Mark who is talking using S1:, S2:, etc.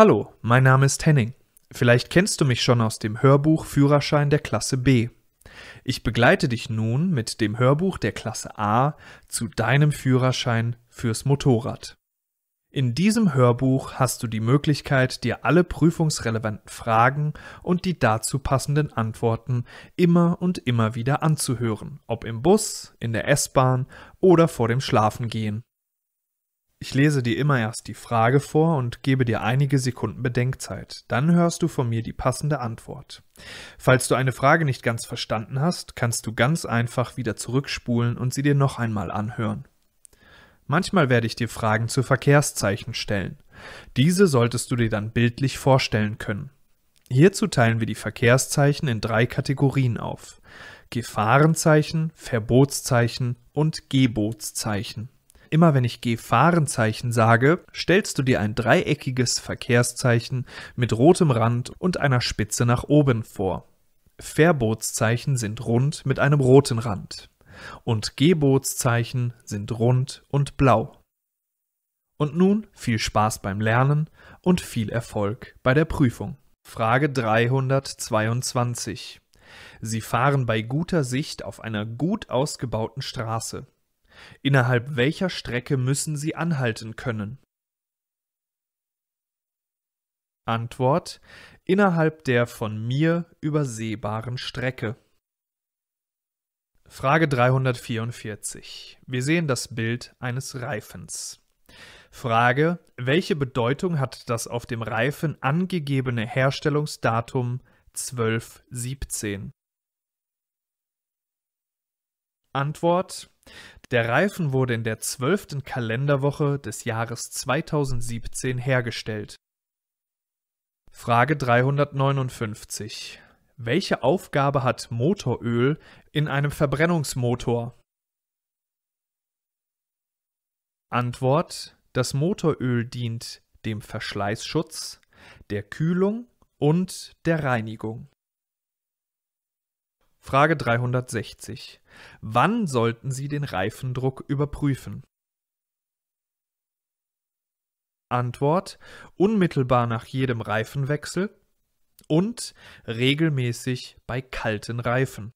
S1: Hallo, mein Name ist Henning. Vielleicht kennst du mich schon aus dem Hörbuch Führerschein der Klasse B. Ich begleite dich nun mit dem Hörbuch der Klasse A zu deinem Führerschein fürs Motorrad. In diesem Hörbuch hast du die Möglichkeit, dir alle prüfungsrelevanten Fragen und die dazu passenden Antworten immer und immer wieder anzuhören, ob im Bus, in der S-Bahn oder vor dem Schlafengehen. Ich lese dir immer erst die Frage vor und gebe dir einige Sekunden Bedenkzeit. Dann hörst du von mir die passende Antwort. Falls du eine Frage nicht ganz verstanden hast, kannst du ganz einfach wieder zurückspulen und sie dir noch einmal anhören. Manchmal werde ich dir Fragen zu Verkehrszeichen stellen. Diese solltest du dir dann bildlich vorstellen können. Hierzu teilen wir die Verkehrszeichen in drei Kategorien auf. Gefahrenzeichen, Verbotszeichen und Gebotszeichen. Immer wenn ich Gefahrenzeichen sage, stellst du dir ein dreieckiges Verkehrszeichen mit rotem Rand und einer Spitze nach oben vor. Verbotszeichen sind rund mit einem roten Rand. Und Gebotszeichen sind rund und blau. Und nun viel Spaß beim Lernen und viel Erfolg bei der Prüfung. Frage 322. Sie fahren bei guter Sicht auf einer gut ausgebauten Straße. Innerhalb welcher Strecke müssen Sie anhalten können? Antwort: Innerhalb der von mir übersehbaren Strecke. Frage 344. Wir sehen das Bild eines Reifens. Frage: Welche Bedeutung hat das auf dem Reifen angegebene Herstellungsdatum 1217? Antwort: der Reifen wurde in der zwölften Kalenderwoche des Jahres 2017 hergestellt. Frage 359. Welche Aufgabe hat Motoröl in einem Verbrennungsmotor? Antwort. Das Motoröl dient dem Verschleißschutz, der Kühlung und der Reinigung Frage 360. Wann sollten Sie den Reifendruck überprüfen? Antwort unmittelbar nach jedem Reifenwechsel und regelmäßig bei kalten Reifen.